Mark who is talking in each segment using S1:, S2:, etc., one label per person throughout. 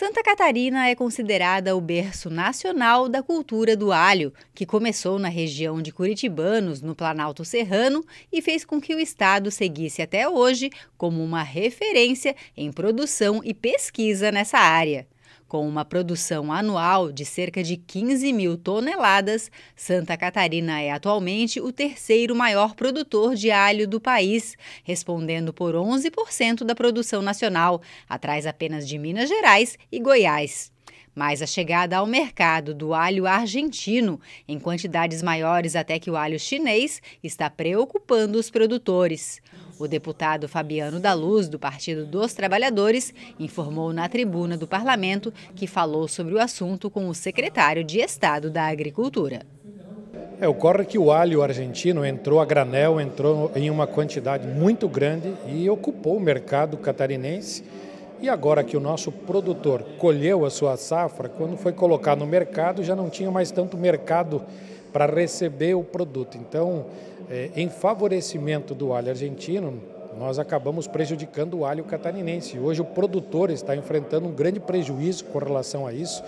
S1: Santa Catarina é considerada o berço nacional da cultura do alho, que começou na região de Curitibanos, no Planalto Serrano, e fez com que o estado seguisse até hoje como uma referência em produção e pesquisa nessa área. Com uma produção anual de cerca de 15 mil toneladas, Santa Catarina é atualmente o terceiro maior produtor de alho do país, respondendo por 11% da produção nacional, atrás apenas de Minas Gerais e Goiás. Mas a chegada ao mercado do alho argentino, em quantidades maiores até que o alho chinês, está preocupando os produtores. O deputado Fabiano da Luz, do Partido dos Trabalhadores, informou na tribuna do parlamento que falou sobre o assunto com o secretário de Estado da Agricultura.
S2: É, ocorre que o alho argentino entrou a granel, entrou em uma quantidade muito grande e ocupou o mercado catarinense. E agora que o nosso produtor colheu a sua safra, quando foi colocar no mercado, já não tinha mais tanto mercado para receber o produto. Então, é, em favorecimento do alho argentino, nós acabamos prejudicando o alho catarinense. Hoje o produtor está enfrentando um grande prejuízo com relação a isso,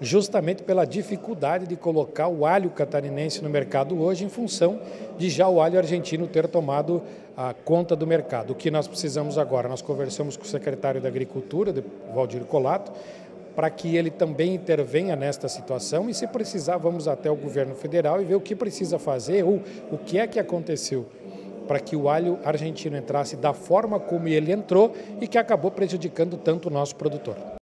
S2: justamente pela dificuldade de colocar o alho catarinense no mercado hoje, em função de já o alho argentino ter tomado a conta do mercado. O que nós precisamos agora? Nós conversamos com o secretário da Agricultura, Valdir Colato, para que ele também intervenha nesta situação e, se precisar, vamos até o governo federal e ver o que precisa fazer ou o que é que aconteceu para que o alho argentino entrasse da forma como ele entrou e que acabou prejudicando tanto o nosso produtor.